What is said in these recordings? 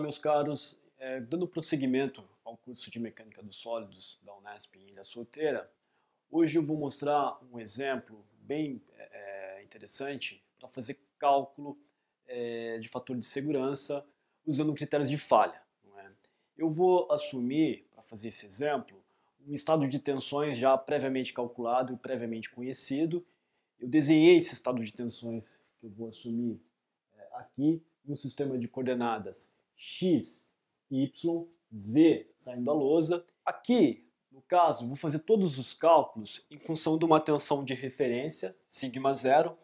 Olá, meus caros. É, dando prosseguimento ao curso de Mecânica dos Sólidos da Unesp em Ilha Solteira, hoje eu vou mostrar um exemplo bem é, é interessante para fazer cálculo é, de fator de segurança usando critérios de falha. É? Eu vou assumir, para fazer esse exemplo, um estado de tensões já previamente calculado e previamente conhecido. Eu desenhei esse estado de tensões que eu vou assumir é, aqui no sistema de coordenadas X, Y, Z saindo da lousa. Aqui, no caso, vou fazer todos os cálculos em função de uma tensão de referência, sigma zero,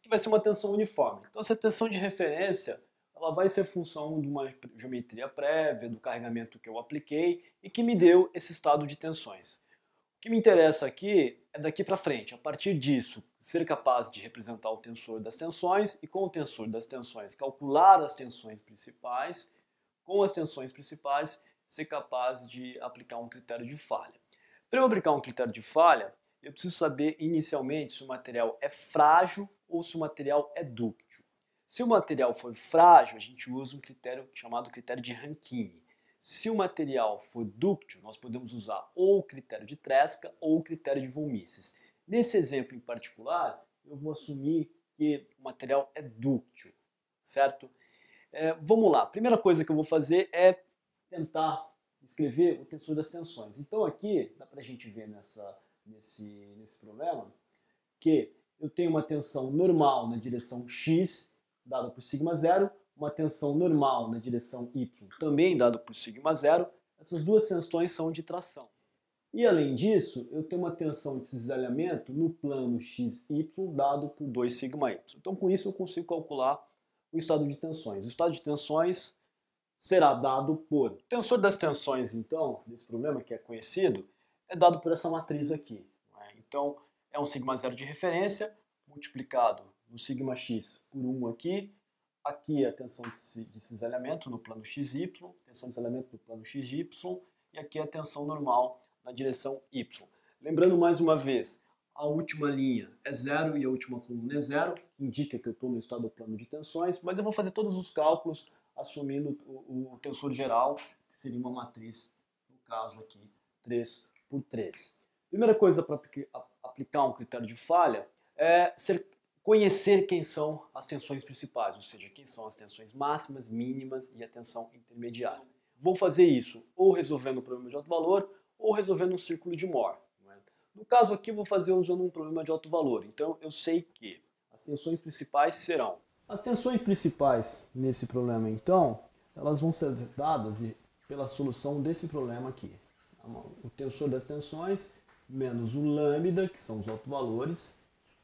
que vai ser uma tensão uniforme. Então essa tensão de referência ela vai ser função de uma geometria prévia, do carregamento que eu apliquei e que me deu esse estado de tensões. O que me interessa aqui é daqui para frente, a partir disso, ser capaz de representar o tensor das tensões e com o tensor das tensões calcular as tensões principais com as tensões principais, ser capaz de aplicar um critério de falha. Para eu aplicar um critério de falha, eu preciso saber inicialmente se o material é frágil ou se o material é dúctil. Se o material for frágil, a gente usa um critério chamado critério de Rankine. Se o material for dúctil, nós podemos usar ou o critério de Tresca ou o critério de Von Mises. Nesse exemplo em particular, eu vou assumir que o material é dúctil, certo? É, vamos lá, a primeira coisa que eu vou fazer é tentar escrever o tensor das tensões. Então aqui, dá para a gente ver nessa, nesse, nesse problema, que eu tenho uma tensão normal na direção x, dada por sigma zero, uma tensão normal na direção y, também dada por sigma zero. Essas duas tensões são de tração. E além disso, eu tenho uma tensão de cisalhamento no plano xy dado por 2 sigma y. Então com isso eu consigo calcular o estado de tensões. O estado de tensões será dado por... O tensor das tensões, então, desse problema que é conhecido, é dado por essa matriz aqui. É? Então, é um sigma zero de referência, multiplicado no sigma x por 1 aqui, aqui é a tensão de cisalhamento no plano xy, tensão de cisalhamento no plano xy, e aqui é a tensão normal na direção y. Lembrando mais uma vez a última linha é zero e a última coluna é zero, indica que eu estou no estado do plano de tensões, mas eu vou fazer todos os cálculos assumindo o, o tensor geral, que seria uma matriz, no caso aqui, 3 por 3. Primeira coisa para aplicar um critério de falha é ser, conhecer quem são as tensões principais, ou seja, quem são as tensões máximas, mínimas e a tensão intermediária. Vou fazer isso ou resolvendo o problema de alto valor ou resolvendo um círculo de Moore. No caso aqui, eu vou fazer usando um problema de alto valor. Então, eu sei que as tensões principais serão. As tensões principais nesse problema, então, elas vão ser dadas pela solução desse problema aqui. O tensor das tensões menos o lambda, que são os autovalores,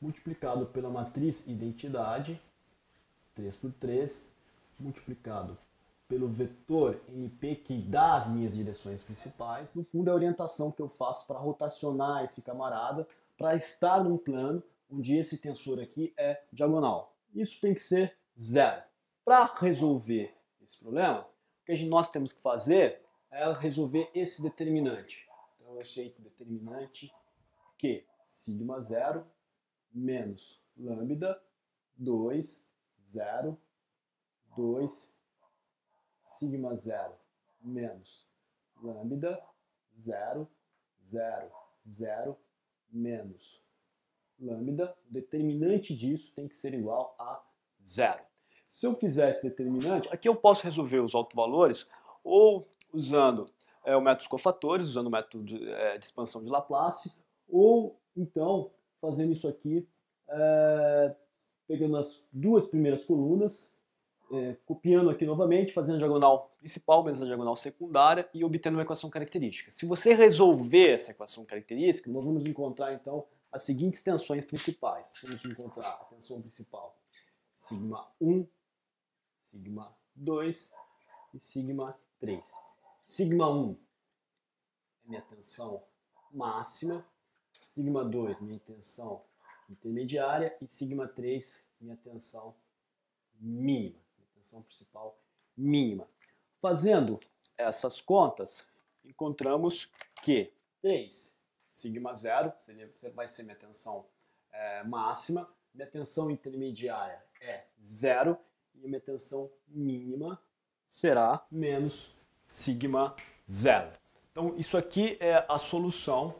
multiplicado pela matriz identidade, 3 por 3, multiplicado pelo vetor NP que dá as minhas direções principais. No fundo, é a orientação que eu faço para rotacionar esse camarada para estar num plano onde esse tensor aqui é diagonal. Isso tem que ser zero. Para resolver esse problema, o que nós temos que fazer é resolver esse determinante. Então, eu sei que o determinante que sigma zero menos lambda 2, 0, 2, sigma zero menos lambda zero zero zero menos lambda, o determinante disso tem que ser igual a zero. Se eu fizer esse determinante, aqui eu posso resolver os autovalores ou usando é, o método dos cofatores, usando o método de, é, de, expansão de Laplace, ou então fazendo isso aqui, é, pegando as duas primeiras colunas é, copiando aqui novamente, fazendo a diagonal principal menos a diagonal secundária e obtendo uma equação característica. Se você resolver essa equação característica, nós vamos encontrar então as seguintes tensões principais. Vamos encontrar a tensão principal sigma 1, sigma 2 e sigma 3. Sigma 1 é minha tensão máxima, sigma 2 minha tensão intermediária e sigma 3 minha tensão mínima retenção principal mínima. Fazendo essas contas, encontramos que 3 sigma zero seria, vai ser minha tensão é, máxima, minha tensão intermediária é zero e minha tensão mínima será menos sigma zero. Então isso aqui é a solução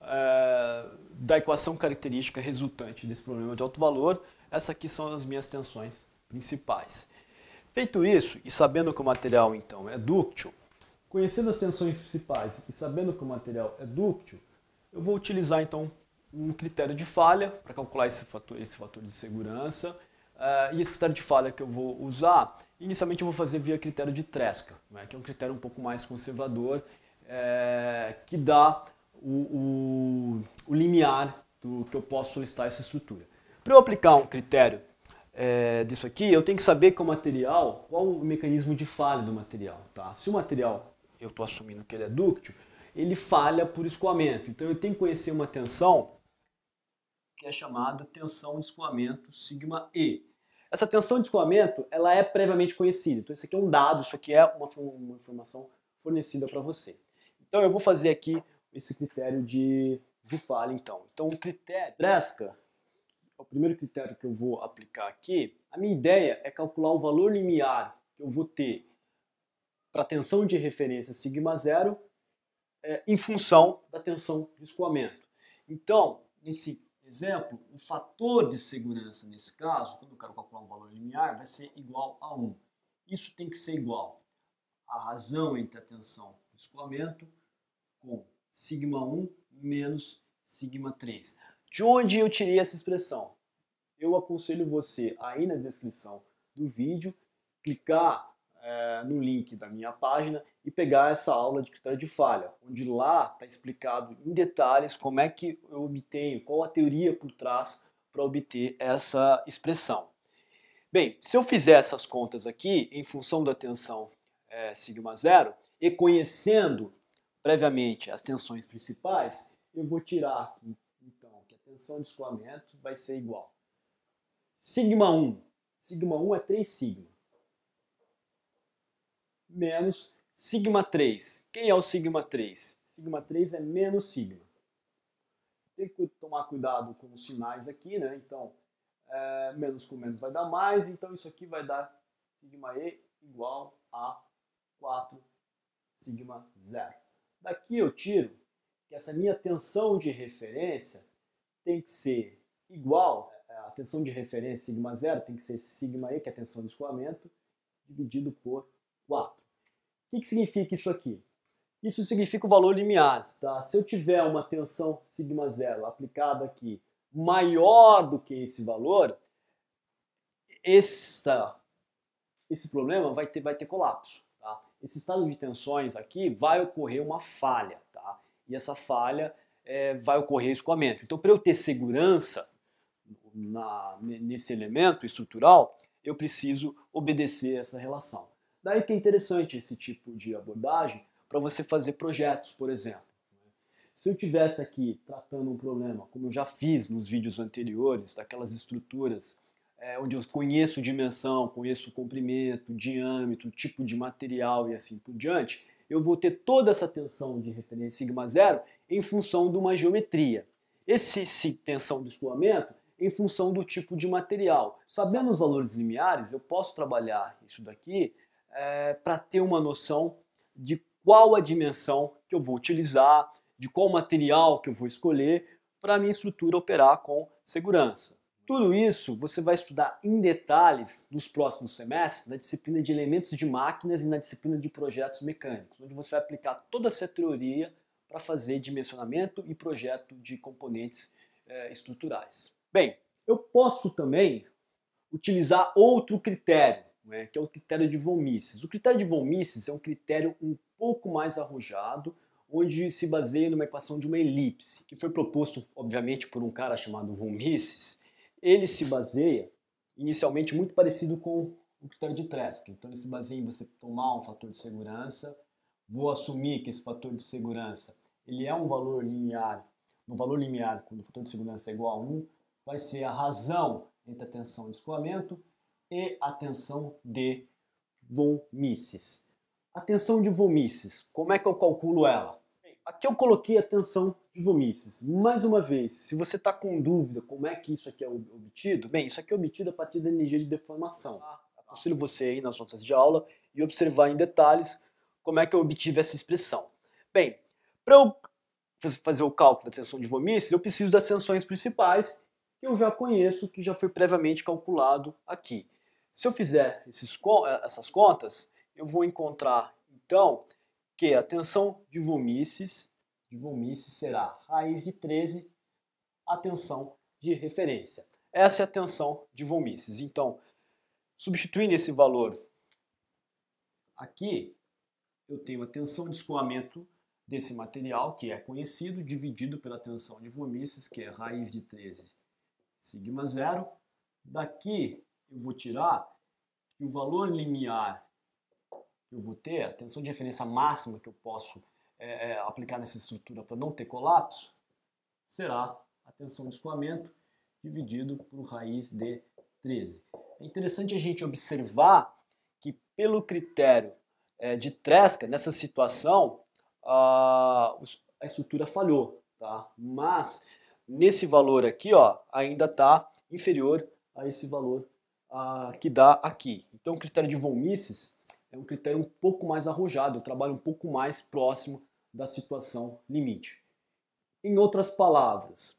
é, da equação característica resultante desse problema de alto valor. Essas aqui são as minhas tensões principais. Feito isso, e sabendo que o material então é dúctil, conhecendo as tensões principais e sabendo que o material é dúctil, eu vou utilizar então um critério de falha para calcular esse fator, esse fator de segurança. Uh, e esse critério de falha que eu vou usar, inicialmente eu vou fazer via critério de Tresca, né, que é um critério um pouco mais conservador, é, que dá o, o, o limiar do que eu posso solicitar essa estrutura. Para eu aplicar um critério é, disso aqui, eu tenho que saber qual material, qual o mecanismo de falha do material. Tá? Se o material, eu estou assumindo que ele é dúctil, ele falha por escoamento. Então eu tenho que conhecer uma tensão que é chamada tensão de escoamento sigma E. Essa tensão de escoamento ela é previamente conhecida. Então isso aqui é um dado, isso aqui é uma, uma informação fornecida para você. Então eu vou fazer aqui esse critério de, de falha então. Então o critério Bresca o primeiro critério que eu vou aplicar aqui, a minha ideia é calcular o valor limiar que eu vou ter para a tensão de referência sigma zero é, em função da tensão de escoamento. Então, nesse exemplo, o fator de segurança nesse caso, quando eu quero calcular um valor limiar, vai ser igual a 1. Isso tem que ser igual à razão entre a tensão e escoamento com sigma 1 menos sigma 3. De onde eu tirei essa expressão? Eu aconselho você aí na descrição do vídeo clicar é, no link da minha página e pegar essa aula de critério de falha, onde lá está explicado em detalhes como é que eu obtenho, qual a teoria por trás para obter essa expressão. Bem, se eu fizer essas contas aqui em função da tensão é, sigma zero e conhecendo previamente as tensões principais, eu vou tirar aqui redução de escoamento vai ser igual. Sigma 1. Sigma 1 é 3 sigma. Menos sigma 3. Quem é o sigma 3? Sigma 3 é menos sigma. Tem que tomar cuidado com os sinais aqui, né? Então, é, menos com menos vai dar mais, então isso aqui vai dar sigma E igual a 4 sigma zero. Daqui eu tiro que essa minha tensão de referência tem que ser igual, é, a tensão de referência sigma zero tem que ser sigma E, que é a tensão de escoamento, dividido por 4. O que, que significa isso aqui? Isso significa o valor limiar. tá? Se eu tiver uma tensão sigma zero aplicada aqui maior do que esse valor, essa, esse problema vai ter, vai ter colapso, tá? Esse estado de tensões aqui vai ocorrer uma falha, tá? E essa falha é, vai ocorrer escoamento. Então, para eu ter segurança na, nesse elemento estrutural, eu preciso obedecer essa relação. Daí que é interessante esse tipo de abordagem para você fazer projetos, por exemplo. Se eu tivesse aqui tratando um problema, como eu já fiz nos vídeos anteriores, daquelas estruturas é, onde eu conheço dimensão, conheço comprimento, diâmetro, tipo de material e assim por diante, eu vou ter toda essa tensão de referência sigma zero em função de uma geometria. Esse, esse tensão de escoamento em função do tipo de material. Sabendo os valores limiares, eu posso trabalhar isso daqui é, para ter uma noção de qual a dimensão que eu vou utilizar, de qual material que eu vou escolher para a minha estrutura operar com segurança. Tudo isso você vai estudar em detalhes nos próximos semestres na disciplina de elementos de máquinas e na disciplina de projetos mecânicos, onde você vai aplicar toda essa teoria para fazer dimensionamento e projeto de componentes eh, estruturais. Bem, eu posso também utilizar outro critério, né, que é o critério de Von Mises. O critério de Von Mises é um critério um pouco mais arrojado, onde se baseia numa equação de uma elipse, que foi proposto, obviamente, por um cara chamado Von Mises, ele se baseia inicialmente muito parecido com o critério de Tresk. Então ele se baseia em você tomar um fator de segurança, vou assumir que esse fator de segurança ele é um valor linear. No valor linear, quando o fator de segurança é igual a 1, vai ser a razão entre a tensão de escoamento e a tensão de von Mises. A tensão de von Mises, como é que eu calculo ela? Aqui eu coloquei a tensão de vomices. Mais uma vez, se você está com dúvida como é que isso aqui é obtido, bem, isso aqui é obtido a partir da energia de deformação. Ah, tá. Aconselho você aí nas notas de aula e observar em detalhes como é que eu obtive essa expressão. Bem, para eu fazer o cálculo da tensão de vomices, eu preciso das tensões principais que eu já conheço, que já foi previamente calculado aqui. Se eu fizer esses, essas contas, eu vou encontrar, então, que a tensão de Vomices, de Vomices será raiz de 13, a tensão de referência. Essa é a tensão de Von Então, substituindo esse valor aqui, eu tenho a tensão de escoamento desse material, que é conhecido, dividido pela tensão de Von que é raiz de 13 sigma zero. Daqui eu vou tirar que o valor limiar que eu vou ter, a tensão de referência máxima que eu posso é, é aplicar nessa estrutura para não ter colapso, será a tensão de escoamento dividido por raiz de 13. É interessante a gente observar que pelo critério é, de Tresca, nessa situação, a, a estrutura falhou, tá? mas nesse valor aqui ó, ainda está inferior a esse valor a, que dá aqui. Então o critério de von Mises é um critério um pouco mais arrojado, eu trabalho um pouco mais próximo da situação limite. Em outras palavras,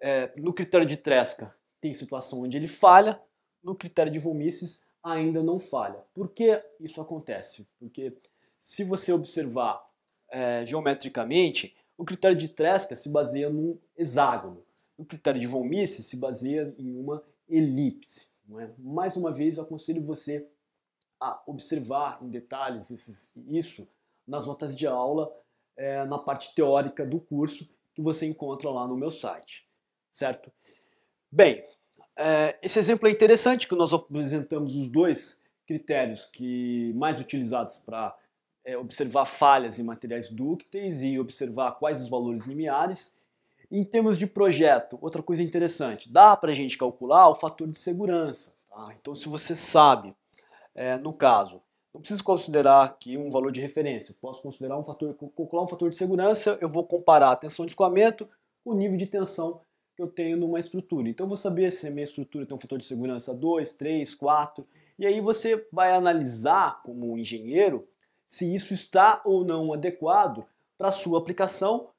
é, no critério de Tresca tem situação onde ele falha, no critério de Vomices ainda não falha. Por que isso acontece? Porque se você observar é, geometricamente, o critério de Tresca se baseia num hexágono. O critério de Von Mises se baseia em uma elipse. É? Mais uma vez, eu aconselho você a observar em detalhes esses, isso nas notas de aula, é, na parte teórica do curso que você encontra lá no meu site, certo? Bem, é, esse exemplo é interessante que nós apresentamos os dois critérios que mais utilizados para é, observar falhas em materiais dúcteis e observar quais os valores limiares. Em termos de projeto, outra coisa interessante, dá para a gente calcular o fator de segurança. Tá? Então, se você sabe é, no caso. Não preciso considerar aqui um valor de referência, posso considerar um fator, calcular um fator de segurança, eu vou comparar a tensão de escoamento, o nível de tensão que eu tenho numa estrutura. Então eu vou saber se a minha estrutura tem um fator de segurança 2, 3, 4, e aí você vai analisar como engenheiro se isso está ou não adequado para a sua aplicação,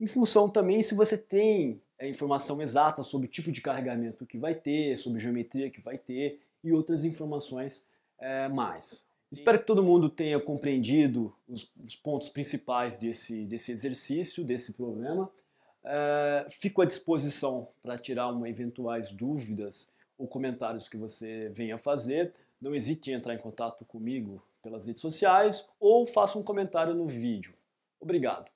em função também se você tem a é, informação exata sobre o tipo de carregamento que vai ter, sobre geometria que vai ter e outras informações é, mais. Espero que todo mundo tenha compreendido os, os, pontos principais desse, desse exercício, desse problema. É, fico à disposição para tirar uma eventuais dúvidas ou comentários que você venha fazer. Não hesite em entrar em contato comigo pelas redes sociais ou faça um comentário no vídeo. Obrigado.